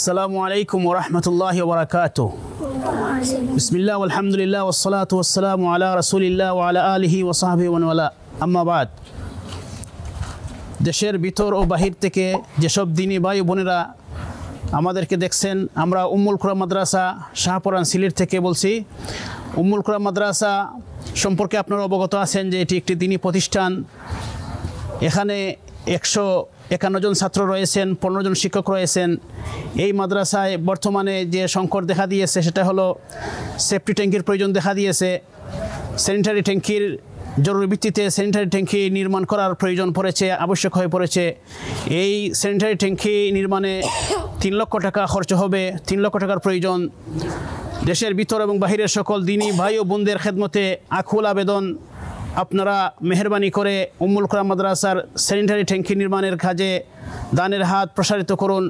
السلام عليكم ورحمة الله وبركاته بسم الله والحمد لله والصلاة والسلام على رسول الله وعلى آله وصحبه ومن والاه أما بعد দেশের ভিতর ও বাহির থেকে যেসব দিনী ভাই বোনেরা আমাদেরকে দেখছেন আমরা উম্মুল খুরা মাদ্রাসা শাহপুরান সিলেট থেকে বলছি উম্মুল খুরা মাদ্রাসা সম্পর্কে আপনারা অবগত আছেন যে এটি একটি দিনী প্রতিষ্ঠান এখানে একশো একান্ন জন ছাত্র রয়েছেন পনেরো জন শিক্ষক রয়েছেন এই মাদ্রাসায় বর্তমানে যে সংকট দেখা দিয়েছে সেটা হলো সেফটি ট্যাঙ্কির প্রয়োজন দেখা দিয়েছে স্যানিটারি ট্যাঙ্কির জরুরি ভিত্তিতে স্যানিটারি ট্যাঙ্কি নির্মাণ করার প্রয়োজন পড়েছে আবশ্যক হয়ে পড়েছে এই স্যানিটারি ট্যাঙ্কি নির্মাণে তিন লক্ষ টাকা খরচ হবে তিন লক্ষ টাকার প্রয়োজন দেশের ভিতর এবং বাহিরের সকল দিনই ভাই ও বোনদের খেদমতে আকুল আবেদন আপনারা মেহরবানি করে উম্মুল কোরআন মাদ্রাসার স্যানিটারি ট্যাঙ্কি নির্মাণের কাজে দানের হাত প্রসারিত করুন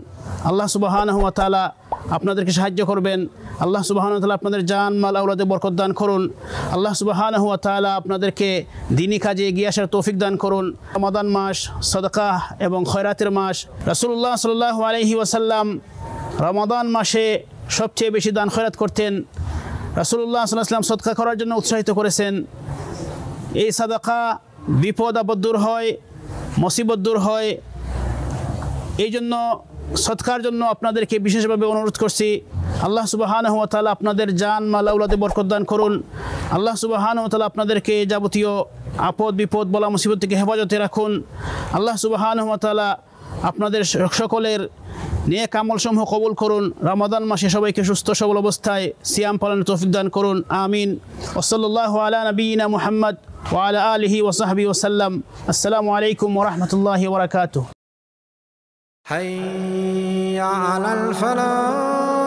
আল্লাহ সুবাহানহতালা আপনাদেরকে সাহায্য করবেন আল্লাহ সুবাহানতালা আপনাদের জান মাল আউলাদে বরকত দান করুন আল্লাহ সুবাহানহতালা আপনাদেরকে দিনী কাজে এগিয়ে আসার তৌফিক দান করুন রমাদান মাস সদকাহ এবং খয়রাতের মাস রাসুল্লাহ সাল্লাহ আলহি ওয়াসাল্লাম রমাদান মাসে সবচেয়ে বেশি দান খয়রাত করতেন রাসুল্লাহ সাল্লাহ সাল্লাম সদকা করার জন্য উৎসাহিত করেছেন এই সাদাকা বিপদ আপদ হয় মুসিবত দূর হয় এই জন্য সৎকার জন্য আপনাদেরকে বিশেষভাবে অনুরোধ করছি আল্লাহ সুবাহান তালা আপনাদের জান মালাউলাতে বরকদান করুন আল্লাহ সুবাহান তালা আপনাদেরকে যাবতীয় আপদ বিপদ বলা মুসিবত থেকে হেফাজতে রাখুন আল্লাহ সুবাহান তালা আপনাদের সকলের নিয়ে কামলসমূহ কবুল করুন রমাদান মাসে সবাইকে সুস্থ সবল অবস্থায় সিয়াম পালন তৌফিক দান করুন আমিন ওসল্লাহ আলা নবীনা মুহাম্মদ وعلى آله وصحبه وسلم السلام عليكم ورحمة الله وبركاته حي على الفلاح